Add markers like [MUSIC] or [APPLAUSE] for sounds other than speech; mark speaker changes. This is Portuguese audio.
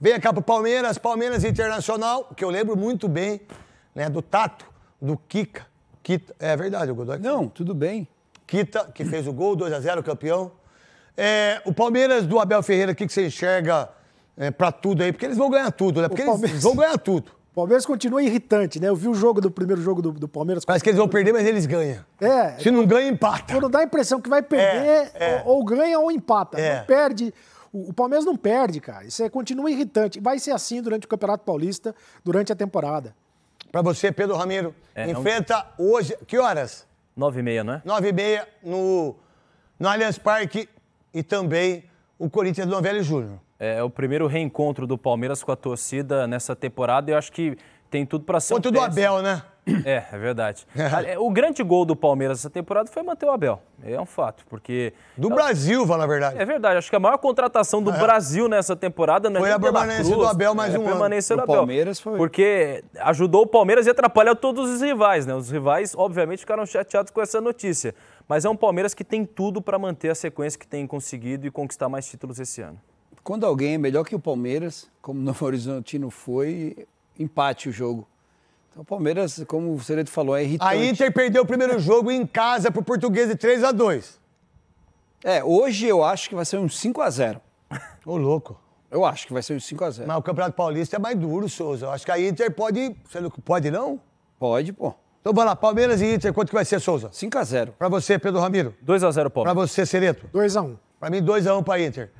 Speaker 1: Veio cá pro Palmeiras, Palmeiras Internacional, que eu lembro muito bem, né? Do Tato, do Kika. Kita, é verdade, o Godoy. Não, tudo bem. Kita, que fez o gol, 2 a 0 campeão. É, o Palmeiras do Abel Ferreira, o que, que você enxerga é, para tudo
Speaker 2: aí? Porque eles vão ganhar tudo, né? Porque Palmeiras... eles vão ganhar tudo. O Palmeiras continua irritante, né? Eu vi o jogo do primeiro jogo do, do Palmeiras. Parece que eles vão
Speaker 1: perder, mas eles ganham.
Speaker 2: É. Se não ganha, empata. Quando dá a impressão que vai perder, é, é. ou, ou, ganha ou empata. É. Não perde. O, o Palmeiras não perde, cara. Isso é, continua irritante. Vai ser assim durante o Campeonato Paulista, durante a temporada.
Speaker 1: Para você, Pedro Ramiro, é, enfrenta não... hoje. Que horas? Nove e meia, não é? Nove e meia no, no Allianz Parque e também o Corinthians do Novelli Júnior. É, é, o primeiro reencontro
Speaker 3: do Palmeiras com a torcida nessa temporada e eu acho que tem tudo para ser. Contra um o do Abel, né? É, é verdade. [LAUGHS] É, o grande gol do Palmeiras essa temporada foi manter o Abel. É um fato, porque... Do Brasil, fala a verdade. É verdade. Acho que a maior contratação do ah, é. Brasil nessa temporada... Não é foi a permanência Cruz, do Abel mais é, um A permanência do Abel. Palmeiras foi... Porque ajudou o Palmeiras e atrapalhou todos os rivais, né? Os rivais, obviamente, ficaram chateados com essa notícia. Mas é um Palmeiras que tem tudo para manter a sequência que tem conseguido e conquistar mais títulos esse ano.
Speaker 1: Quando alguém é melhor que o Palmeiras, como o Horizontino foi, empate o jogo. Então o Palmeiras, como o Sereto falou, é irritante. A Inter perdeu o primeiro jogo em casa pro Português de 3 a 2 É, hoje eu acho que vai ser um 5 a 0 Ô, louco. Eu acho que vai ser um 5 a 0 Mas o Campeonato Paulista é mais duro, Souza. Eu acho que a Inter pode... Você não pode, não? Pode, pô. Então vai lá, Palmeiras e Inter, quanto que vai ser, Souza? 5 a 0 Pra você, Pedro Ramiro? 2 a 0 Palmeiras. Pra você, Sereto. 2 a 1 Pra mim, 2 a 1 pra Inter.